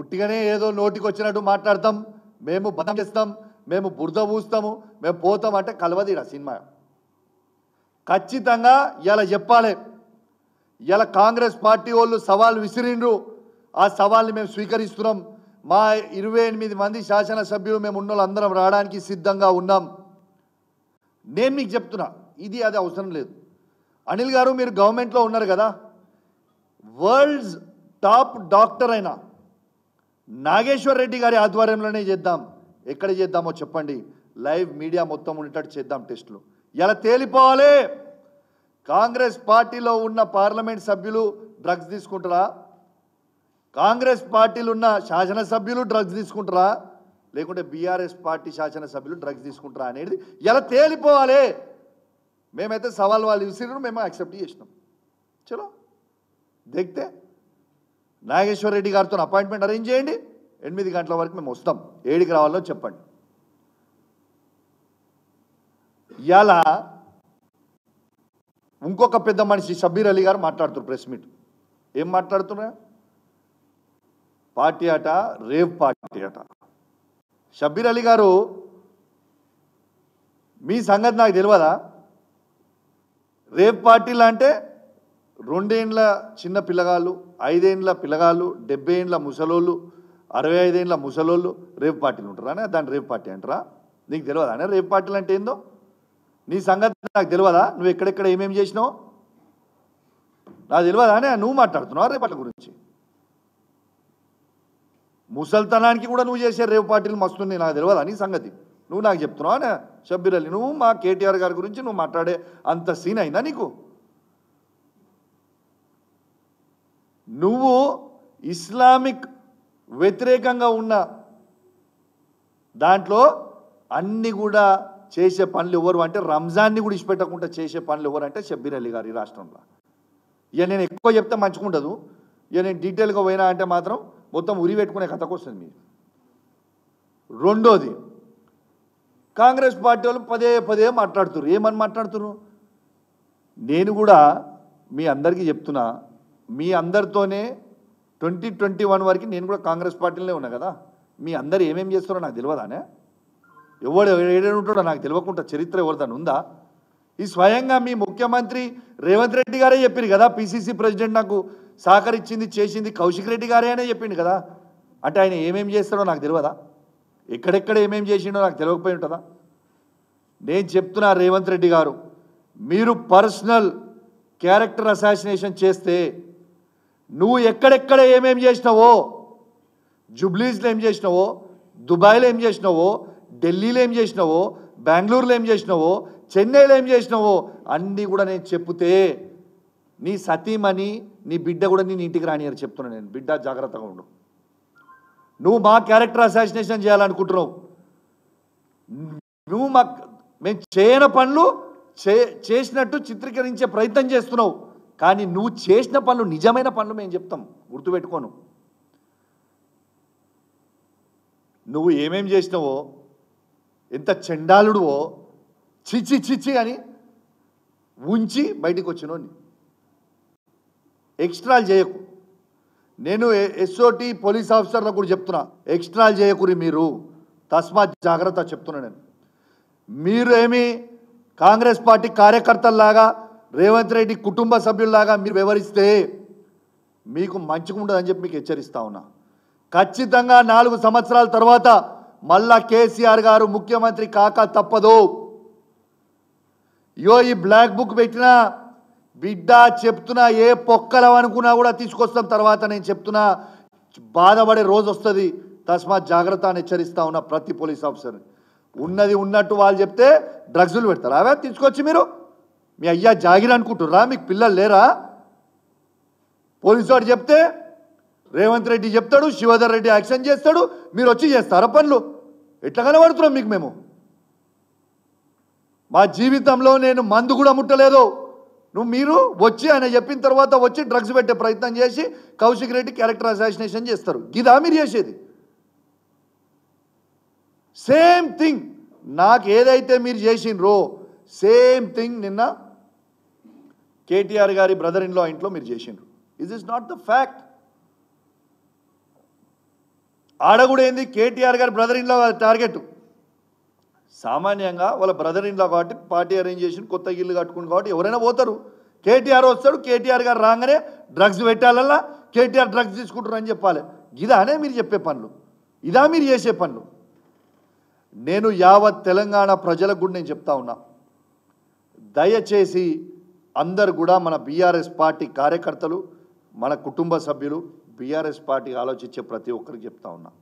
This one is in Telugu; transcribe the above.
ఉట్టిగానే ఏదో నోటికి వచ్చినట్టు మాట్లాడతాం మేము బతం చేస్తాం మేము బురద పూస్తాము మేము పోతాం అంటే కలవది సినిమా ఖచ్చితంగా ఇలా చెప్పాలి ఇలా కాంగ్రెస్ పార్టీ వాళ్ళు సవాల్ విసిరిండ్రు ఆ సవాల్ని మేము స్వీకరిస్తున్నాం మా ఇరవై ఎనిమిది మంది శాసనసభ్యులు మేము ఉన్న అందరం రావడానికి సిద్ధంగా ఉన్నాం నేను మీకు చెప్తున్నా ఇది అది అవసరం లేదు అనిల్ గారు మీరు గవర్నమెంట్లో ఉన్నారు కదా వరల్డ్స్ టాప్ డాక్టర్ అయినా నాగేశ్వర్ రెడ్డి గారి ఆధ్వర్యంలోనే చేద్దాం ఎక్కడ చేద్దామో చెప్పండి లైవ్ మీడియా మొత్తం ఉండేటట్టు చేద్దాం టెస్ట్లు ఎలా తేలిపోవాలి కాంగ్రెస్ పార్టీలో ఉన్న పార్లమెంట్ సభ్యులు డ్రగ్స్ తీసుకుంటారా కాంగ్రెస్ పార్టీలు ఉన్న శాసనసభ్యులు డ్రగ్స్ తీసుకుంటారా లేకుంటే బీఆర్ఎస్ పార్టీ శాసనసభ్యులు డ్రగ్స్ తీసుకుంటారా అనేది ఎలా తేలిపోవాలి మేమైతే సవాల్ వాళ్ళు విసిరు మేము యాక్సెప్ట్ చేసినాం చలో దిగితే నాగేశ్వర రెడ్డి గారితో అపాయింట్మెంట్ అరేంజ్ చేయండి ఎనిమిది గంటల వరకు మేము వస్తాం ఏడికి రావాలో చెప్పండి ఇవాళ ఇంకొక పెద్ద మనిషి షబీర్ అలీ గారు మాట్లాడుతున్నారు ప్రెస్ మీట్ ఏం మాట్లాడుతున్నా పార్టీ ఆట రేవ్ పార్టీ ఆట షబీర్ అలీ గారు మీ సంగతి నాకు తెలియదా రేవ్ పార్టీలు అంటే రెండేండ్ల చిన్న పిల్లగాళ్ళు ఐదేండ్ల పిల్లగాళ్ళు డెబ్బై ఏండ్ల ముసలోళ్ళు అరవై ఐదేండ్ల ముసలోళ్ళు రేపు పార్టీలు ఉంటారా అనే దాన్ని రేపు పార్టీ అంటారా నీకు తెలియదా అనే రేపు పార్టీలు అంటే ఏందో నీ సంగతి నాకు తెలియదా నువ్వు ఎక్కడెక్కడ ఏమేమి చేసినావు నాకు తెలియదా నువ్వు మాట్లాడుతున్నావు పార్టీ గురించి ముసల్తనానికి కూడా నువ్వు చేసే రేపు పార్టీలు మస్తున్నాయి నాకు తెలియదా నీ సంగతి నువ్వు నాకు చెప్తున్నావు అనే షబ్బీర్ అలీ నువ్వు మా కేటీఆర్ గారి గురించి నువ్వు మాట్లాడే అంత సీన్ అయిందా నీకు నువ్వు ఇస్లామిక్ వ్యతిరేకంగా ఉన్న దాంట్లో అన్నీ కూడా చేసే పనులు ఎవరు అంటే రంజాన్ని కూడా ఇచ్చిపెట్టకుండా చేసే పనులు ఎవరు అంటే షబ్బీర్ అలీ గారు ఈ రాష్ట్రంలో ఇక నేను ఎక్కువ చెప్తే మంచుకుండదు ఇక నేను డీటెయిల్గా పోయినా అంటే మాత్రం మొత్తం ఉరి పెట్టుకునే కథకు వస్తుంది మీరు రెండోది కాంగ్రెస్ పార్టీ వాళ్ళు పదే పదే మాట్లాడుతున్నారు ఏమని మాట్లాడుతున్నారు నేను కూడా మీ అందరికీ చెప్తున్నా మీ అందరితోనే ట్వంటీ ట్వంటీ వన్ వరకు నేను కూడా కాంగ్రెస్ పార్టీలోనే ఉన్నా కదా మీ అందరు ఏమేమి చేస్తారో నాకు తెలియదానే ఎవడు ఏడే ఉంటాడో నాకు తెలియకుండా చరిత్ర ఎవరిదని ఉందా ఈ స్వయంగా మీ ముఖ్యమంత్రి రేవంత్ రెడ్డి గారే చెప్పింది కదా పిసిసి ప్రెసిడెంట్ నాకు సహకరించింది చేసింది కౌశిక్ రెడ్డి గారే అనే చెప్పింది కదా అంటే ఆయన ఏమేమి చేస్తాడో నాకు తెలియదా ఎక్కడెక్కడ ఏమేమి చేసిండో నాకు తెలియకపోయి ఉంటుందా నేను చెప్తున్నా రేవంత్ రెడ్డి గారు మీరు పర్సనల్ క్యారెక్టర్ అసాసినేషన్ చేస్తే నువ్వు ఎక్కడెక్కడ ఏమేం చేసినావో జుబ్లీస్లో ఏం చేసినావో దుబాయ్లో ఏం చేసినావో ఢిల్లీలో ఏం చేసినావో బెంగళూరులో ఏం చేసినావో చెన్నైలో ఏం చేసినావో అన్నీ కూడా నేను చెప్తే నీ సతీమణి నీ బిడ్డ కూడా నేను ఇంటికి రాని అని చెప్తున్నాను నేను బిడ్డ జాగ్రత్తగా ఉండు నువ్వు మా క్యారెక్టర్ అసాసినేషన్ చేయాలనుకుంటున్నావు నువ్వు మా మేము చేయని పనులు చే చేసినట్టు చిత్రీకరించే ప్రయత్నం చేస్తున్నావు కానీ నువ్వు చేసిన పనులు నిజమైన పనులు మేము చెప్తాం గుర్తుపెట్టుకోను నువ్వు ఏమేం చేసినావో ఎంత చెండాలుడువో చిచ్చి చిచ్చి అని ఉంచి బయటకు వచ్చినోని ఎక్స్ట్రాలు చేయకు నేను ఎస్ఓటి పోలీస్ ఆఫీసర్లకు కూడా చెప్తున్నా ఎక్స్ట్రాలు చేయకురి మీరు తస్మాత్ జాగ్రత్త చెప్తున్నా నేను మీరు ఏమి కాంగ్రెస్ పార్టీ కార్యకర్తల్లాగా రేవంత్ రెడ్డి కుటుంబ సభ్యుల్లాగా మీరు వివరిస్తే మీకు మంచిగా ఉండదని చెప్పి మీకు హెచ్చరిస్తా ఉన్నా ఖచ్చితంగా నాలుగు సంవత్సరాల తర్వాత మళ్ళా కేసీఆర్ గారు ముఖ్యమంత్రి కాక తప్పదు ఇయో ఈ బ్లాక్ బుక్ పెట్టినా బిడ్డ చెప్తున్నా ఏ పొక్కలం అనుకున్నా కూడా తీసుకొస్తాం తర్వాత నేను చెప్తున్నా బాధపడే రోజు వస్తుంది తస్మాత్ జాగ్రత్త అని హెచ్చరిస్తా ఉన్నా ప్రతి పోలీస్ ఆఫీసర్ ఉన్నది ఉన్నట్టు వాళ్ళు చెప్తే డ్రగ్స్లు పెడతారు అవే తీసుకొచ్చి మీరు మీ అయ్యా జాగిరి అనుకుంటుర్రా మీకు పిల్లలు లేరా పోలీసు వాడు చెప్తే రేవంత్ రెడ్డి చెప్తాడు శివధర్ రెడ్డి యాక్షన్ చేస్తాడు మీరు వచ్చి చేస్తారా పనులు ఎట్లా కనబడుతున్నాం మీకు మేము మా జీవితంలో నేను మందు కూడా ముట్టలేదు నువ్వు మీరు వచ్చి ఆయన చెప్పిన తర్వాత వచ్చి డ్రగ్స్ పెట్టే ప్రయత్నం చేసి కౌశిక్ రెడ్డి క్యారెక్టర్ అసాసినేషన్ చేస్తారు గిదా మీరు చేసేది సేమ్ థింగ్ నాకు ఏదైతే మీరు చేసినరో సేమ్ థింగ్ నిన్న కేటీఆర్ గారి బ్రదర్ ఇన్లో ఇంట్లో మీరు చేసిండ్రు is is not the fact ఆడగుడు ఏంది కేటీఆర్ గారి బ్రదర్ ఇన్లో టార్గెట్ సామాన్యంగా వాళ్ళ బ్రదర్ ఇన్లో కాబట్టి పార్టీ అరేంజ్ చేసి కొత్త ఇల్లు కట్టుకుని కాబట్టి ఎవరైనా పోతారు కేటీఆర్ వస్తాడు కేటీఆర్ గారు రాగానే డ్రగ్స్ పెట్టాలల్లా కేటీఆర్ డ్రగ్స్ తీసుకుంటారు అని చెప్పాలి ఇదానే మీరు చెప్పే పనులు ఇదా మీరు చేసే పనులు నేను యావత్ తెలంగాణ ప్రజలకు కూడా నేను చెప్తా ఉన్నా దయచేసి అందరు కూడా మన బీఆర్ఎస్ పార్టీ కార్యకర్తలు మన కుటుంబ సభ్యులు బీఆర్ఎస్ పార్టీ ఆలోచించే ప్రతి ఒక్కరికి చెప్తా ఉన్నా